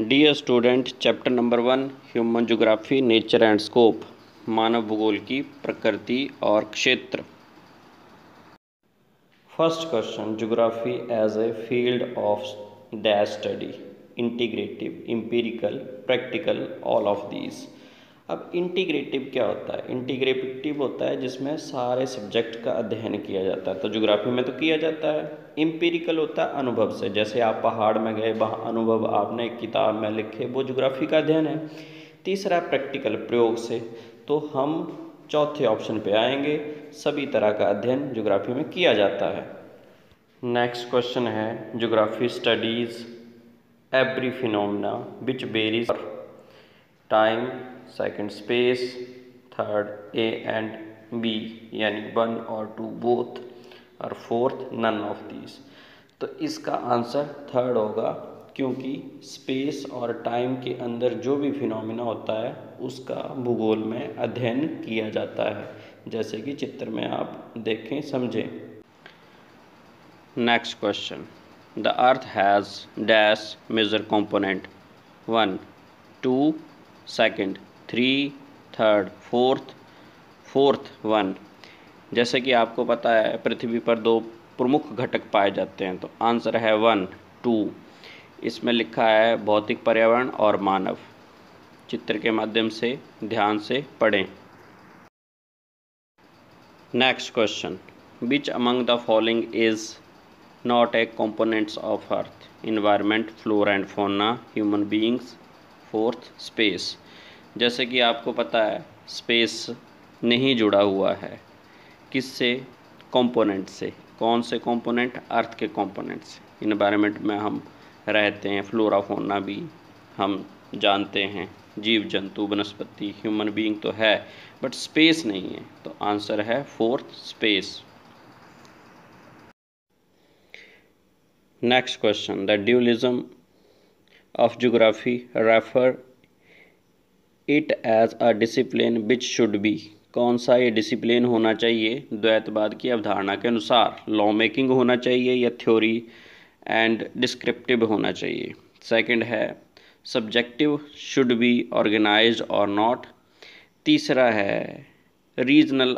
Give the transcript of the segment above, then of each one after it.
dear student chapter number one human geography nature and scope मानव भूगोल की प्रकृति और क्षेत्र first question geography as a field of dash study integrative empirical practical all of these अब integrative क्या होता है इंटीग्रेटिव होता है जिसमें सारे सब्जेक्ट का अध्ययन किया जाता है तो जोग्राफी में तो किया जाता है इम्पेरिकल होता है अनुभव से जैसे आप पहाड़ में गए वहाँ अनुभव आपने किताब में लिखे वो जोग्राफी का अध्ययन है तीसरा प्रैक्टिकल प्रयोग से तो हम चौथे ऑप्शन पे आएंगे सभी तरह का अध्ययन जोग्राफी में किया जाता है नेक्स्ट क्वेश्चन है geography studies every phenomena which varies time second space third A and B यानी वन और टू बोथ और फोर्थ नन ऑफ दीज तो इसका आंसर थर्ड होगा क्योंकि स्पेस और टाइम के अंदर जो भी फिनोमिना होता है उसका भूगोल में अध्ययन किया जाता है जैसे कि चित्र में आप देखें समझें next question the earth has dash major component one two second three third fourth fourth one जैसे कि आपको पता है पृथ्वी पर दो प्रमुख घटक पाए जाते हैं तो आंसर है वन टू इसमें लिखा है भौतिक पर्यावरण और मानव चित्र के माध्यम से ध्यान से पढ़ें next question which among the following is not a components of earth environment flora and fauna human beings fourth space जैसे कि आपको पता है स्पेस नहीं जुड़ा हुआ है किससे कंपोनेंट से कौन से कंपोनेंट अर्थ के कंपोनेंट से इन्वायरमेंट में हम रहते हैं फ्लोरा फोना भी हम जानते हैं जीव जंतु वनस्पति ह्यूमन बीइंग तो है बट स्पेस नहीं है तो आंसर है fourth space next question the dualism of geography refer it as a discipline which should be कौन सा ये डिसिप्लिन होना चाहिए द्वैतवाद की अवधारणा के अनुसार लॉ मेकिंग होना चाहिए या थ्योरी एंड डिस्क्रिप्टिव होना चाहिए सेकंड है सब्जेक्टिव शुड बी ऑर्गेनाइज्ड और नॉट तीसरा है रीजनल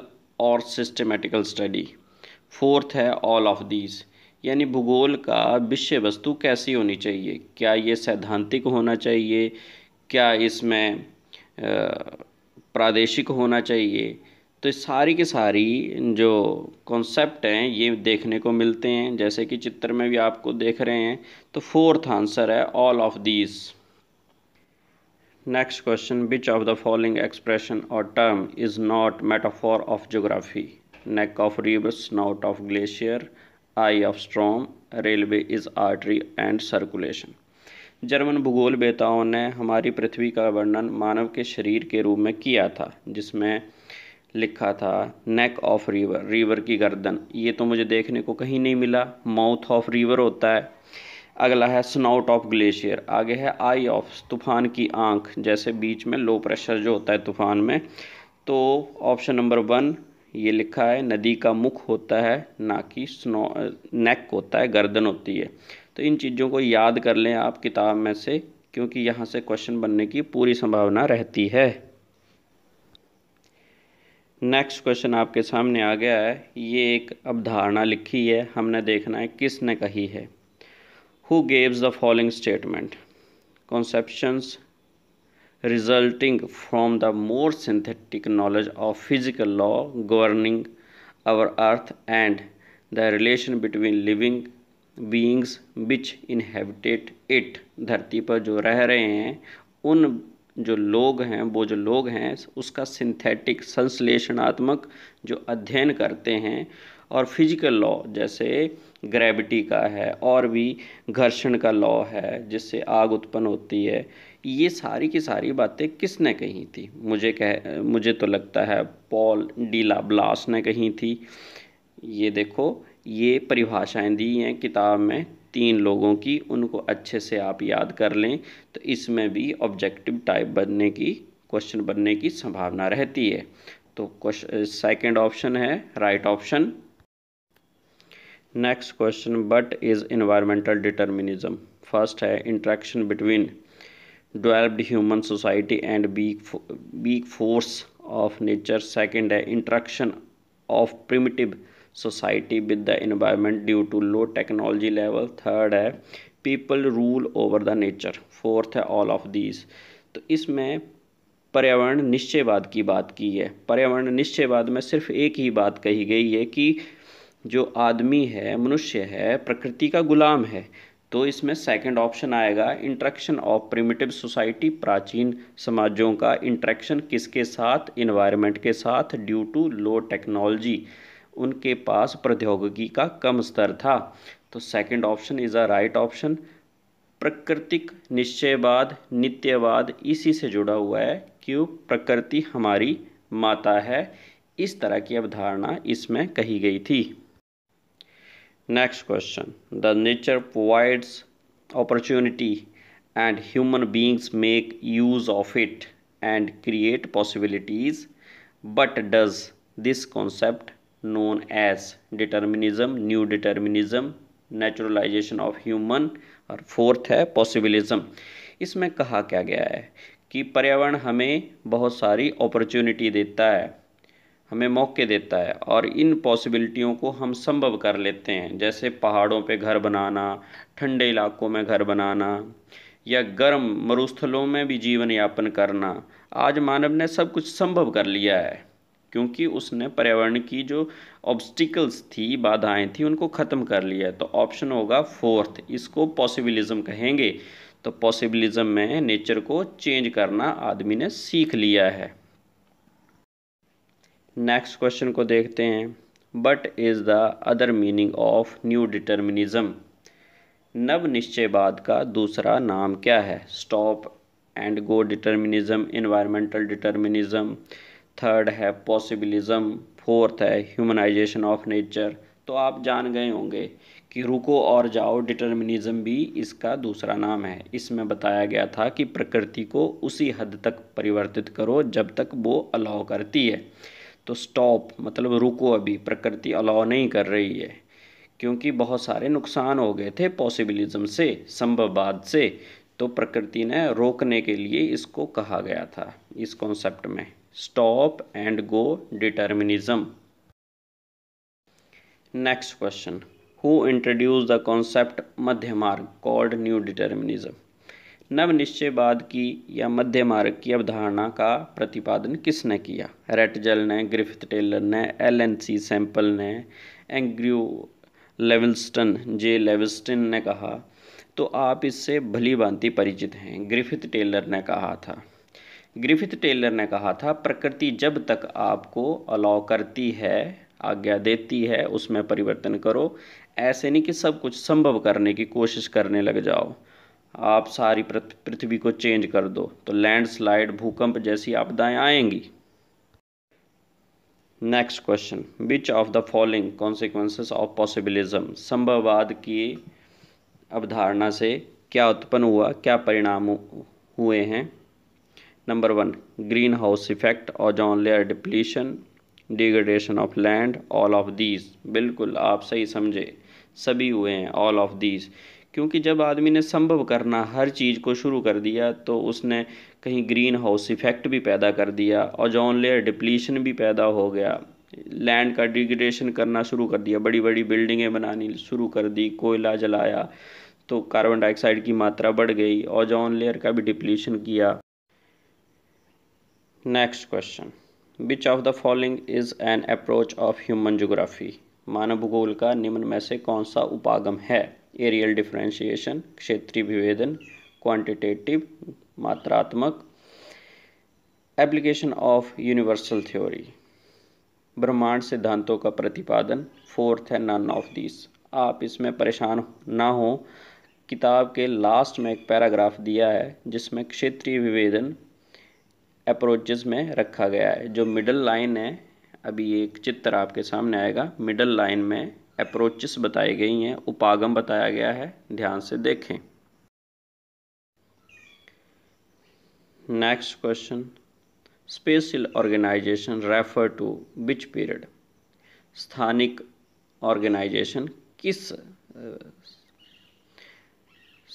और सिस्टमेटिकल स्टडी फोर्थ है ऑल ऑफ दीज यानी भूगोल का विषय वस्तु कैसी होनी चाहिए क्या ये सैद्धांतिक होना चाहिए क्या इसमें प्रादेशिक होना चाहिए तो सारी की सारी जो कॉन्सेप्ट हैं ये देखने को मिलते हैं जैसे कि चित्र में भी आपको देख रहे हैं तो फोर्थ आंसर है all of these next question which of the following expression और term is not metaphor of geography neck of river snout of glacier eye of storm railway is artery and circulation German भूगोल बेताओं ने हमारी पृथ्वी का वर्णन मानव के शरीर के रूप में किया था जिसमें लिखा था नेक ऑफ रिवर रिवर की गर्दन ये तो मुझे देखने को कहीं नहीं मिला माउथ ऑफ रिवर होता है अगला है स्नाउट ऑफ ग्लेशियर आगे है आई ऑफ तूफान की आंख जैसे बीच में लो प्रेशर जो होता है तूफान में तो ऑप्शन नंबर वन ये लिखा है नदी का मुख होता है ना कि स्नो नेक होता है गर्दन होती है तो इन चीज़ों को याद कर लें आप किताब में से क्योंकि यहाँ से क्वेश्चन बनने की पूरी संभावना रहती है नेक्स्ट क्वेश्चन आपके सामने आ गया है ये एक अवधारणा लिखी है हमने देखना है किसने कही है who gives the following statement conceptions resulting from the more synthetic knowledge of physical law governing our earth and the relation between living beings which inhabit it धरती पर जो रह रहे हैं उन जो लोग हैं वो जो लोग हैं उसका सिंथेटिक संश्लेषणात्मक जो अध्ययन करते हैं और फिजिकल लॉ जैसे ग्रेविटी का है और भी घर्षण का लॉ है जिससे आग उत्पन्न होती है ये सारी की सारी बातें किसने कही थी मुझे कह मुझे तो लगता है पॉल डीला ब्लास ने कही थी ये देखो ये परिभाषाएँ दी हैं किताब में तीन लोगों की उनको अच्छे से आप याद कर लें तो इसमें भी ऑब्जेक्टिव टाइप बनने की क्वेश्चन बनने की संभावना रहती है तो क्वेश्चन सेकेंड ऑप्शन है right option next question but is environmental determinism first है interaction between developed human society and weak weak force of nature second है interaction of primitive society with the environment due to low technology level third है people rule over the nature fourth है all of these तो इसमें पर्यावरण निश्चयवाद की बात की है पर्यावरण निश्चयवाद में सिर्फ एक ही बात कही गई है कि जो आदमी है मनुष्य है प्रकृति का गुलाम है तो इसमें सेकंड ऑप्शन आएगा इंट्रैक्शन ऑफ प्रिमिटिव सोसाइटी प्राचीन समाजों का इंट्रैक्शन किसके साथ इन्वायरमेंट के साथ ड्यू टू लो टेक्नोलॉजी उनके पास प्रौद्योगिकी का कम स्तर था तो second option is a right option प्रकृतिक निश्चयवाद नित्यवाद इसी से जुड़ा हुआ है क्यों प्रकृति हमारी माता है इस तरह की अवधारणा इसमें कही गई थी next question the nature provides opportunity and human beings make use of it and create possibilities but does this concept known as determinism new determinism naturalization of human और फोर्थ है पॉसिबिलिज्म इसमें कहा क्या गया है कि पर्यावरण हमें बहुत सारी अपॉर्चुनिटी देता है हमें मौके देता है और इन पॉसिबिलिटियों को हम संभव कर लेते हैं जैसे पहाड़ों पे घर बनाना ठंडे इलाकों में घर बनाना या गर्म मरुस्थलों में भी जीवन यापन करना आज मानव ने सब कुछ संभव कर लिया है क्योंकि उसने पर्यावरण की जो ऑब्स्टिकल्स थी बाधाएं थी उनको ख़त्म कर लिया तो ऑप्शन होगा फोर्थ इसको पॉसिबिलिज्म कहेंगे तो पॉसिबिलिज्म में नेचर को चेंज करना आदमी ने सीख लिया है नेक्स्ट क्वेश्चन को देखते हैं but is the other meaning of new determinism नव निश्चयवाद का दूसरा नाम क्या है stop and go determinism environmental determinism third है पॉसिबलिज़म फोर्थ है ह्यूमनाइजेशन ऑफ नेचर तो आप जान गए होंगे कि रुको और जाओ डिटर्मिनिज़्म भी इसका दूसरा नाम है इसमें बताया गया था कि प्रकृति को उसी हद तक परिवर्तित करो जब तक वो अलाउ करती है तो स्टॉप मतलब रुको अभी प्रकृति अलाउ नहीं कर रही है क्योंकि बहुत सारे नुकसान हो गए थे पॉसिबिलिज्म से संभववाद से तो प्रकृति ने रोकने के लिए इसको कहा गया था इस कॉन्सेप्ट में stop and go determinism next question who introduce the concept मध्य मार्ग कॉल्ड न्यू डिटर्मिनिज्म नव निश्चयवाद की या मध्य मार्ग की अवधारणा का प्रतिपादन किसने किया रेटजल ने ग्रिफिथ टेलर ने एल एन सी सैंपल ने एंग्रू लेविस्टन जे लेविस्टन ने कहा तो आप इससे भली भांति परिचित हैं ग्रिफिथ टेलर ने कहा था ग्रिफिथ टेलर ने कहा था प्रकृति जब तक आपको अलाउ करती है आज्ञा देती है उसमें परिवर्तन करो ऐसे नहीं कि सब कुछ संभव करने की कोशिश करने लग जाओ आप सारी पृथ्वी को चेंज कर दो तो लैंडस्लाइड भूकंप जैसी आपदाएं आएंगी next question which of the following consequences of possibilism संभववाद की अवधारणा से क्या उत्पन्न हुआ क्या परिणाम हुए हैं number one greenhouse effect ozone layer depletion degradation of land all of these बिल्कुल आप सही समझे सभी हुए हैं ऑल ऑफ दीज क्योंकि जब आदमी ने संभव करना हर चीज़ को शुरू कर दिया तो उसने कहीं ग्रीन हाउस इफेक्ट भी पैदा कर दिया ओजोन लेयर डिप्लीशन भी पैदा हो गया लैंड का डिग्रेडेशन करना शुरू कर दिया बड़ी बड़ी बिल्डिंगें बनानी शुरू कर दी कोयला जलाया तो कार्बन डाइऑक्साइड की मात्रा बढ़ गई ओजोन लेयर का भी डिप्लीशन किया next question which of the following is an approach of human geography मानव भूगोल का निम्न में से कौन सा उपागम है एरियल डिफ्रेंशिएशन क्षेत्रीय विभेदन क्वांटिटेटिव मात्रात्मक एप्लीकेशन ऑफ यूनिवर्सल थ्योरी ब्रह्मांड सिद्धांतों का प्रतिपादन फोर्थ है नन ऑफ दिस आप इसमें परेशान ना हो किताब के लास्ट में एक पैराग्राफ दिया है जिसमें क्षेत्रीय विभेदन अप्रोचेज में रखा गया है जो मिडल लाइन है अभी एक चित्र आपके सामने आएगा मिडल लाइन में अप्रोचेस बताई गई हैं उपागम बताया गया है ध्यान से देखें next question spatial organization refer to which period स्थानिक ऑर्गेनाइजेशन किस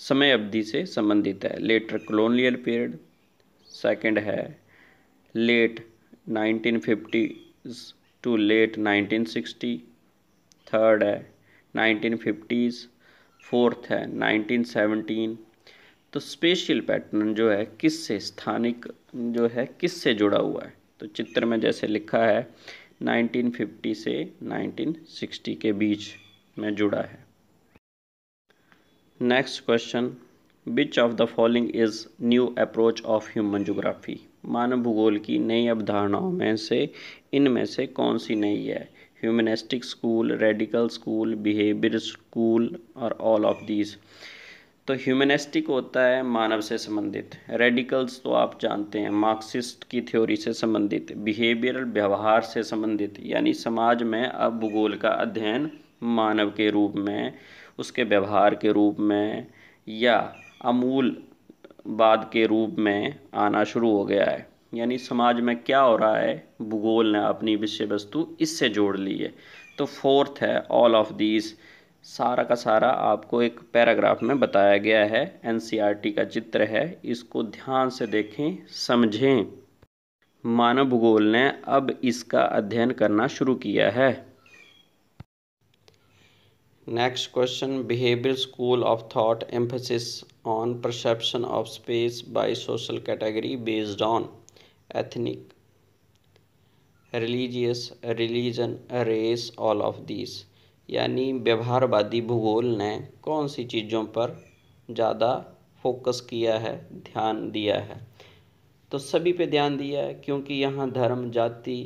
समय अवधि से संबंधित है लेटर कॉलोनियल पीरियड सेकंड है fifties 1950s late nineteen 1960 third है 1950s फोर्थ है 1917 तो स्पेशल पैटर्न जो है किस से स्थानिक जो है किस से जुड़ा हुआ है तो चित्र में जैसे लिखा है 1950 से 1960 के बीच में जुड़ा है next question which of the following is new approach of human geography मानव भूगोल की नई अवधारणाओं में से इनमें से कौन सी नई है humanistic school radical school behaviour school और ऑल ऑफ दीज तो ह्यूमनिस्टिक होता है मानव से संबंधित रेडिकल्स तो आप जानते हैं मार्क्सिस्ट की थ्योरी से संबंधित बिहेवियरल व्यवहार से संबंधित यानी समाज में अब भूगोल का अध्ययन मानव के रूप में उसके व्यवहार के रूप में या अमूल बाद के रूप में आना शुरू हो गया है यानी समाज में क्या हो रहा है भूगोल ने अपनी विषय वस्तु इससे जोड़ ली है तो फोर्थ है ऑल ऑफ दीज सारा का सारा आपको एक पैराग्राफ में बताया गया है एन e का चित्र है इसको ध्यान से देखें समझें मानव भूगोल ने अब इसका अध्ययन करना शुरू किया है next question behaviour school of thought emphasis on perception of space by social category based on ethnic religious religion race all of this यानी व्यवहारवादी भूगोल ने कौन सी चीज़ों पर ज़्यादा फोकस किया है ध्यान दिया है तो सभी पे ध्यान दिया है क्योंकि यहाँ धर्म जाति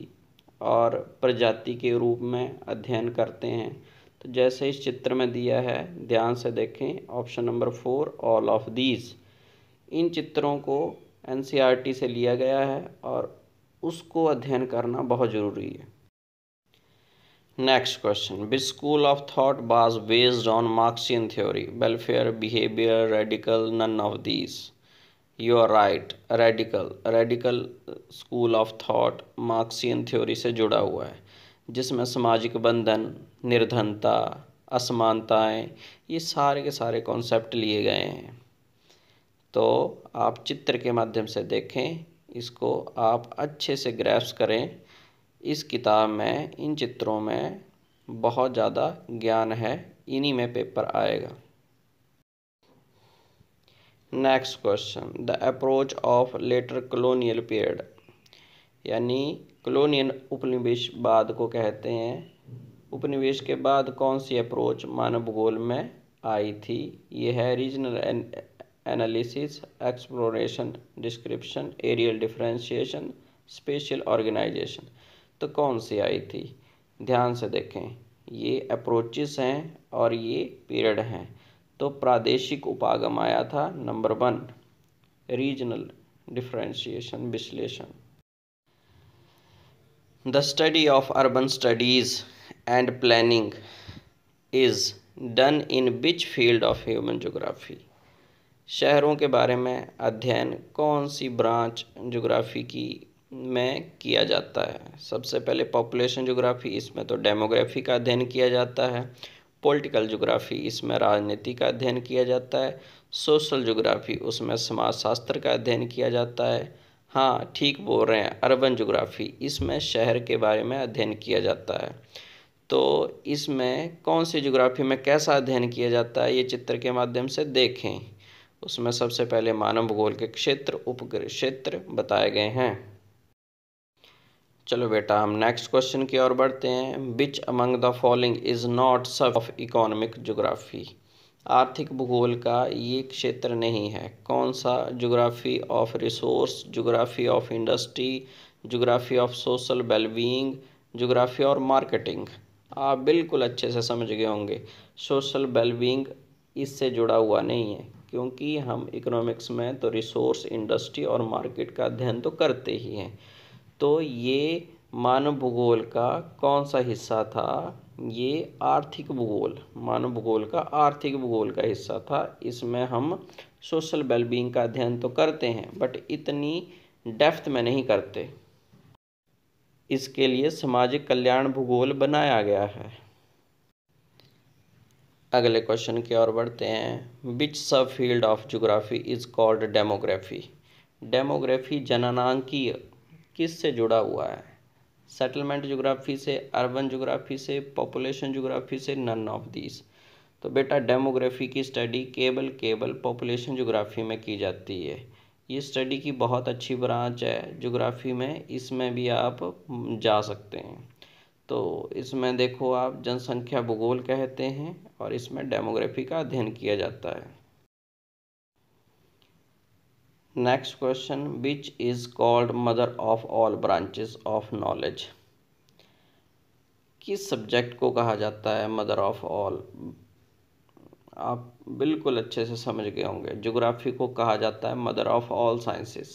और प्रजाति के रूप में अध्ययन करते हैं तो जैसे इस चित्र में दिया है ध्यान से देखें option number four all of these इन चित्रों को एन e से लिया गया है और उसको अध्ययन करना बहुत ज़रूरी है next question which school of thought was based on Marxian theory welfare behaviour radical none of these you are right radical radical school of thought Marxian theory से जुड़ा हुआ है जिसमें सामाजिक बंधन निर्धनता असमानताएं ये सारे के सारे कॉन्सेप्ट लिए गए हैं तो आप चित्र के माध्यम से देखें इसको आप अच्छे से ग्रैप्स करें इस किताब में इन चित्रों में बहुत ज़्यादा ज्ञान है इन्हीं में पेपर आएगा next question the approach of later colonial period यानी उपनिवेश उपनिवेशवाद को कहते हैं उपनिवेश के बाद कौन सी अप्रोच मानव भूगोल में आई थी ये है regional analysis exploration description areal differentiation spatial organization तो कौन सी आई थी ध्यान से देखें ये अप्रोचेस हैं और ये पीरियड हैं तो प्रादेशिक उपागम आया था नंबर वन रीजनल डिफ्रेंशिएशन विश्लेषण the study of urban studies and planning is done in which field of human geography शहरों के बारे में अध्ययन कौन सी ब्रांच जोग्राफ़ी की में किया जाता है सबसे पहले पॉपुलेशन जोग्राफ़ी इसमें तो डेमोग्राफी का अध्ययन किया जाता है पॉलिटिकल जोग्राफ़ी इसमें राजनीति का अध्ययन किया जाता है सोशल जोग्राफ़ी उसमें समाजशास्त्र का अध्ययन किया जाता है हाँ ठीक बोल रहे हैं अर्बन जोग्राफ़ी इसमें शहर के बारे में अध्ययन किया जाता है तो इसमें कौन सी जोग्राफ़ी में कैसा अध्ययन किया जाता है ये चित्र के माध्यम से देखें उसमें सबसे पहले मानव भूगोल के क्षेत्र उपग्रह क्षेत्र बताए गए हैं चलो बेटा हम नेक्स्ट क्वेश्चन की ओर बढ़ते हैं which among the following is not sub of economic geography आर्थिक भूगोल का ये क्षेत्र नहीं है कौन सा geography of resource geography of industry geography of social wellbeing geography और मार्केटिंग आप बिल्कुल अच्छे से समझ गए होंगे सोशल वेलबींग इससे जुड़ा हुआ नहीं है क्योंकि हम इकोनॉमिक्स में तो रिसोर्स इंडस्ट्री और मार्केट का अध्ययन तो करते ही हैं तो ये मानव भूगोल का कौन सा हिस्सा था ये आर्थिक भूगोल मानव भूगोल का आर्थिक भूगोल का हिस्सा था इसमें हम सोशल वेलबींग का अध्ययन तो करते हैं बट इतनी डेफ्थ में नहीं करते इसके लिए सामाजिक कल्याण भूगोल बनाया गया है अगले क्वेश्चन की ओर बढ़ते हैं which sub field of geography is called demography demography जननांकीय किस से जुड़ा हुआ है सेटलमेंट जोग्राफी से अर्बन जोग्राफी से पॉपुलेशन जोग्राफी से नन ऑफ दीज तो बेटा डेमोग्राफी की स्टडी केवल केवल पॉपुलेशन जोग्राफी में की जाती है ये स्टडी की बहुत अच्छी ब्रांच है जोग्राफी में इसमें भी आप जा सकते हैं तो इसमें देखो आप जनसंख्या भूगोल कहते हैं और इसमें डेमोग्राफी का अध्ययन किया जाता है next question which is called mother of all branches of knowledge किस सब्जेक्ट को कहा जाता है मदर ऑफ ऑल आप बिल्कुल अच्छे से समझ गए होंगे जोग्राफी को कहा जाता है mother of all sciences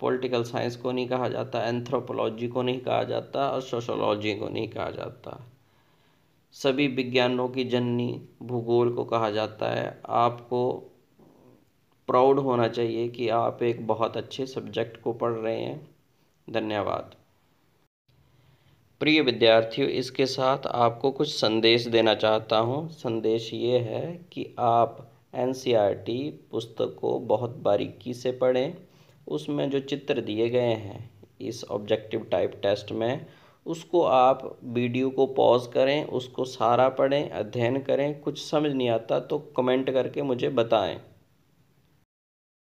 political science को नहीं कहा जाता एंथ्रोपोलॉजी को नहीं कहा जाता और सोशोलॉजी को नहीं कहा जाता सभी विज्ञानों की जननी भूगोल को कहा जाता है आपको प्राउड होना चाहिए कि आप एक बहुत अच्छे सब्जेक्ट को पढ़ रहे हैं धन्यवाद प्रिय विद्यार्थियों इसके साथ आपको कुछ संदेश देना चाहता हूँ संदेश ये है कि आप एन e पुस्तक को बहुत बारीकी से पढ़ें उसमें जो चित्र दिए गए हैं इस ऑब्जेक्टिव टाइप टेस्ट में उसको आप वीडियो को पॉज करें उसको सारा पढ़ें अध्ययन करें कुछ समझ नहीं आता तो कमेंट करके मुझे बताएं